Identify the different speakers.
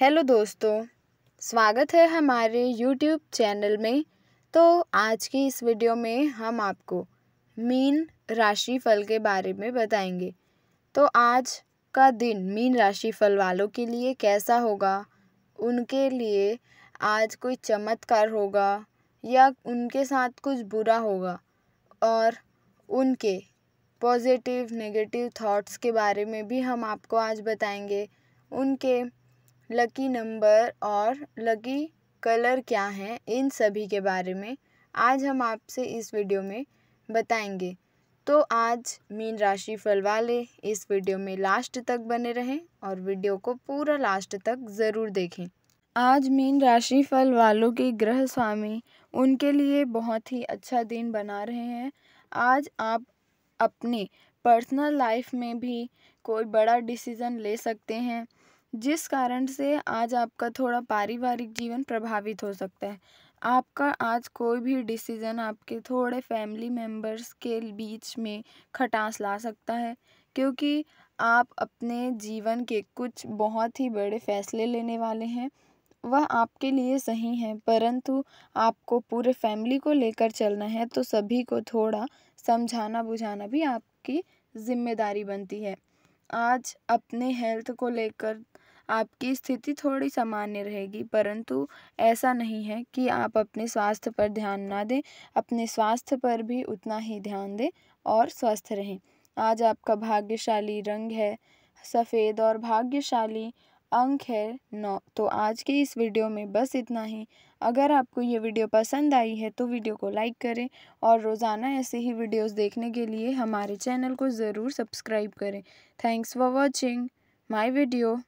Speaker 1: hello दोस्तों स्वागत है हमारे यूट्यूब चैनल में तो आज की इस वीडियो में हम आपको मीन राशि फल के बारे में बताएंगे तो आज का दिन मीन राशि फल वालों के लिए कैसा होगा उनके लिए आज कोई चमत्कार होगा या उनके साथ कुछ बुरा होगा और उनके पॉजिटिव नेगेटिव थॉट्स के बारे में भी हम आपको आज बताएंगे उनके लकी नंबर और लकी कलर क्या हैं इन सभी के बारे में आज हम आपसे इस वीडियो में बताएंगे तो आज मीन राशि फल वाले इस वीडियो में लास्ट तक बने रहें और वीडियो को पूरा लास्ट तक ज़रूर देखें आज मीन राशि फल वालों के ग्रह स्वामी उनके लिए बहुत ही अच्छा दिन बना रहे हैं आज आप अपने पर्सनल लाइफ में भी कोई बड़ा डिसीज़न ले सकते हैं जिस कारण से आज आपका थोड़ा पारिवारिक जीवन प्रभावित हो सकता है आपका आज कोई भी डिसीज़न आपके थोड़े फैमिली मेम्बर्स के बीच में खटास ला सकता है क्योंकि आप अपने जीवन के कुछ बहुत ही बड़े फैसले लेने वाले हैं वह आपके लिए सही हैं परंतु आपको पूरे फैमिली को लेकर चलना है तो सभी को थोड़ा समझाना बुझाना भी आपकी जिम्मेदारी बनती है आज अपने हेल्थ को लेकर आपकी स्थिति थोड़ी सामान्य रहेगी परंतु ऐसा नहीं है कि आप अपने स्वास्थ्य पर ध्यान ना दें अपने स्वास्थ्य पर भी उतना ही ध्यान दें और स्वस्थ रहें आज आपका भाग्यशाली रंग है सफ़ेद और भाग्यशाली अंक है नौ तो आज के इस वीडियो में बस इतना ही अगर आपको ये वीडियो पसंद आई है तो वीडियो को लाइक करें और रोज़ाना ऐसे ही वीडियोस देखने के लिए हमारे चैनल को ज़रूर सब्सक्राइब करें thanks for watching my video